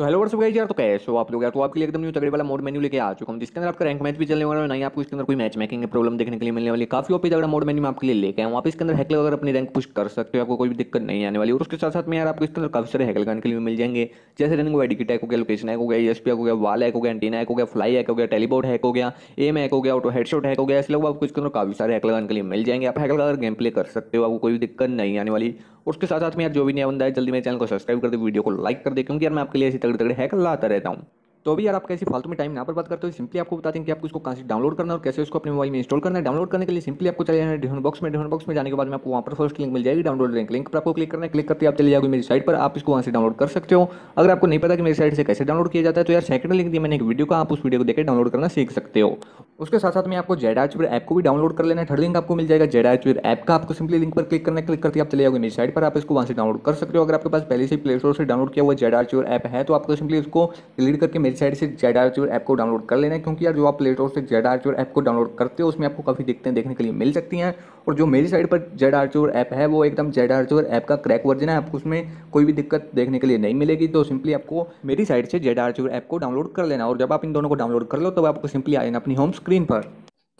तो हेलो वर्ष गाइस यार तो कैसे हो आप लोग यार तो आपके लिए एकदम न्यू तगड़े वाला मोड मेन्यू लेके आ चुका हूँ जिसके अंदर आपका रैंक मैच भी चलने वाला है नहीं आपको इसके अंदर कोई मैच की प्रॉब्लम देखने के लिए मिलने वाली काफी ओपी तगड़ा मोड मेन्यू आपके लिए लेके आऊँ आप इसके अंदर हैकल अगर अपनी रैंक पुश कर सकते हो आपको कोई भी दिक्कत नहीं आने वाली और उसके साथ साथ में यार आपको इसके अंदर काफी सारे हैकल करने के लिए मिल जाएंगे जैसे रनिंग वाइड किट हैक हो गया लोकेशन हैक हो गया एसपी हो गया वाल हैक हो गया एंटीना हैक हो गया फ्लाई हैक हो गया टेलीबोर्ड हैक हो गया एम हैक हो गया ऑटो हेडशॉट हैक हो गया इसलिए आपको इसके अंदर काफी सारे हैकल करने के लिए मिल जाएंगे आप हैकल अगर गेम प्ले कर सकते हो आपको कोई भी दिक्कत नहीं आने वाली उसके साथ साथ में यार जो भी नया बंदा है जल्दी मेरे चैनल को सब्सक्राइब कर दे वीडियो को लाइक कर दे क्योंकि यार मैं आपके लिए ऐसी तगड़े तगड़े हैक लाता रहता हूँ तो अभी यार आप कैसी फालतू में टाइम ना बर्बाद करते हो सिंपली आपको बताते हैं कि आपको इसको कहाँ से डाउनलोड करना और कैसे उसको अपने मोबाइल में इंस्टॉल करना है डाउनलोड करने के लिए सिंपली आपको चले जाना है बॉक्स में डिस्क्रिप्शन बॉक्स में जाने के बाद में आपको वहाँ पर फर्स्ट लिंक मिल जाएगी डाउनलोड लिंक लिंक पर आपको क्लिक करना है क्लिक करते आप चले जाओगे मेरी साइट पर आप इसको वहाँ से डाउनलोड कर सकते हो अगर आपको नहीं पता कि मेरी साइट से कैसे डाउनलोड किया जाता है तो यार सेकंड लिंक दी मैंने एक वीडियो का आप उस वीडियो को देखकर डाउनलोड करना सीख सकते हो उसके साथ साथ में आपको जेड पर ऐप को भी डाउनलोड कर लेना है थर्ड लिंक आपको मिल जाएगा जेड पर ऐप का आपको सिंपली लिंक पर क्लिक करना क्लिक करते आप चले जाओगे मेरी साइट पर आप इसको वहाँ से डाउनलोड कर सकते हो अगर आपके पास पहले से प्ले स्टोर से डाउनलोड किया हुआ जेड जेडाच ऐप है तो आपको सिंपली उसको डिलीट करके मेरी साइड से जेड चोर ऐप को डाउनलोड कर लेना क्योंकि यार जो आप प्ले स्टोर से जेड चोर ऐप को डाउनलोड करते हो उसमें आपको काफ़ी दिक्कतें देखने के लिए मिल सकती हैं और जो मेरी साइड पर जेड चोर ऐप है वो एकदम जेड आर चोर ऐप का क्रैक वर्जन है आपको उसमें कोई भी दिक्कत देखने के लिए नहीं मिलेगी तो सिंपली आपको मेरी साइड से जेड आर चोर ऐप को डाउनलोड कर लेना और जब आप इन दोनों को डाउनलोड कर लो तब तो आपको सिंपली आ जाना अपनी होम स्क्रीन पर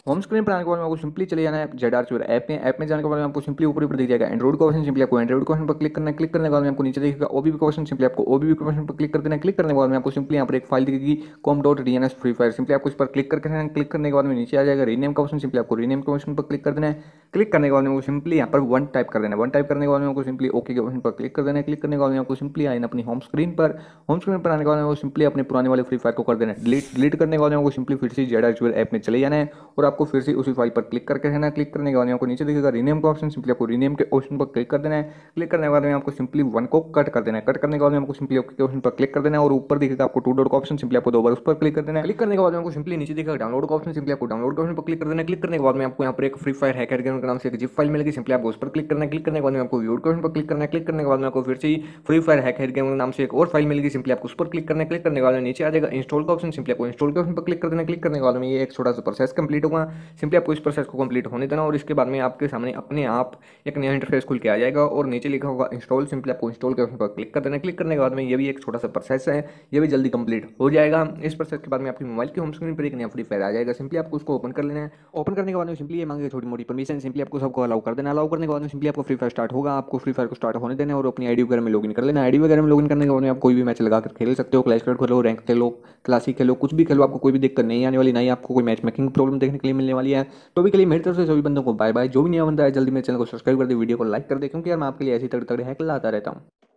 होम स्क्रीन पर आने के बाद आपको सिंपली चले जाना है जेड आर चोर ऐप में ऐप में जाने के बाद आपको सिंपली ऊपर ऊपर दिख जाएगा एंड्रॉइड का ऑप्शन सिंपली आपको एंड्रोड ऑप्शन पर क्लिक करना क्लिक करने के बाद आपको नीचे देखिएगा ओबी का ऑप्शन सिंपली आपको ओबी के ऑप्शन पर क्लिक कर देना क्लिक करने के बाद में आपको सिंपली यहाँ पर एक फाइल दिखेगी com dot D N S free fire simply आपको इस पर क्लिक करके क्लिक करने के बाद में नीचे आ जाएगा रीनेम का ऑप्शन सिंपली आपको रीनेम के ऑप्शन पर क्लिक कर देना है क्लिक करने के बाद आपको सिंपली यहाँ पर वन टाइप कर देना है वन टाइप करने के बाद आपको सिंपली ओके के ऑप्शन पर क्लिक कर देना है क्लिक करने के बाद आपको सिंपली आइन अपनी होम स्क्रीन पर होम स्क्रीन पर आने के बाद आपको सिंपली अपने पुराने वाले फ्री फायर को कर देना है डिलीट डिलीट करने के बाद आपको सिंपली फिर से जेड आर ऐप में चले जाना है और आपको फिर से उसी फाइल पर क्लिक करके रहना है क्लिक करने के बाद में आपको नीचे दिखेगा रीनेम का ऑप्शन सिंपली आपको रीनेम के ऑप्शन पर क्लिक कर देना है क्लिक करने के बाद में आपको सिंपली वन को कट कर देना है कट करने के बाद में आपको सिंपली ओके ऑप्शन पर क्लिक कर देना है और ऊपर दिखेगा आपको टू डॉट का ऑप्शन सिंपली आपको दो बार उस पर क्लिक कर देना है क्लिक करने के बाद में आपको सिंपली नीचे दिखेगा डाउनलोड का ऑप्शन सिंपली आपको डाउनलोड का ऑप्शन पर क्लिक कर देना है क्लिक करने के बाद में आपको यहाँ पर एक फ्री फायर हैकर गेम के नाम से एक जिप फाइल मिलेगी सिंपली आपको उस पर क्लिक करना है क्लिक करने के बाद में आपको व्यूड के ऑप्शन पर क्लिक करना है क्लिक करने के बाद में आपको फिर से फ्री फायर हैकर गेम के नाम से एक और फाइल मिलेगी सिंपली आपको उस पर क्लिक करना है क्लिक करने के बाद में नीचे आ जाएगा इंस्टॉल का ऑप्शन सिंपली आपको इंस्टॉल के ऑप्शन पर क्लिक कर देना क्लिक करने के बाद में ये एक छोटा सा प्रोसेस कंप्लीट होगा दूंगा सिंपली आपको इस प्रोसेस को कंप्लीट होने देना और इसके बाद में आपके सामने अपने आप एक नया इंटरफेस खुल के आ जाएगा और नीचे लिखा होगा इंस्टॉल सिंपली आपको इंस्टॉल के ऑप्शन पर क्लिक कर देना क्लिक करने के बाद में ये भी एक छोटा सा प्रोसेस है ये भी जल्दी कंप्लीट हो जाएगा इस प्रोसेस के बाद में आपकी मोबाइल की होम स्क्रीन पर एक नया फ्री फायर आ जाएगा सिंपली आपको उसको ओपन कर लेना है ओपन करने के बाद में सिंपली ये मांगे छोटी मोटी परमिशन सिंपली आपको सबको अलाउ कर देना अलाउ करने के बाद में सिंपली आपको फ्री फायर स्टार्ट होगा आपको फ्री फायर को स्टार्ट होने देना और अपनी आई वगैरह में लॉगिन कर लेना आई वगैरह में लॉगिन करने के बाद में आप कोई भी मैच लगा कर खेल सकते हो क्लैश कार्ड खेलो रैंक खेलो क्लासिक खेलो कुछ भी खेलो आपको कोई भी दिक्कत नहीं आने वाली नहीं आपको कोई मैच मेकिंग प्रॉब्लम देखने के लिए पे मिलने वाली है तो भी के लिए मेरी तरफ से सभी बंदों को बाय बाय जो भी नया बंदा है जल्दी मेरे चैनल को सब्सक्राइब कर दे वीडियो को लाइक कर दे क्योंकि यार मैं आपके लिए ऐसी तगड़े तगड़े हैक लाता रहता हूँ